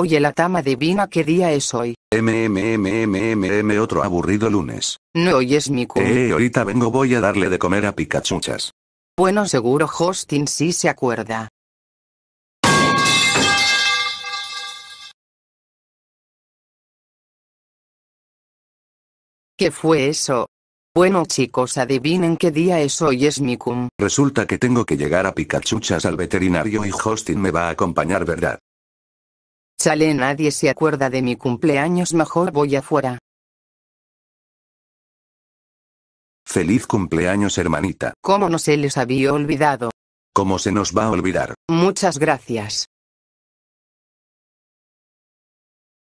Oye la tama divina, ¿qué día es hoy? MMMMMM otro aburrido lunes. No hoy es mi cum. Eh, ahorita vengo voy a darle de comer a Pikachuchas. Bueno seguro Hostin sí se acuerda. ¿Qué fue eso? Bueno chicos, adivinen qué día es hoy es mi cum. Resulta que tengo que llegar a Pikachuchas al veterinario y Hostin me va a acompañar, ¿verdad? Chale nadie se acuerda de mi cumpleaños mejor voy afuera. Feliz cumpleaños hermanita. ¿Cómo no se les había olvidado? ¿Cómo se nos va a olvidar? Muchas gracias.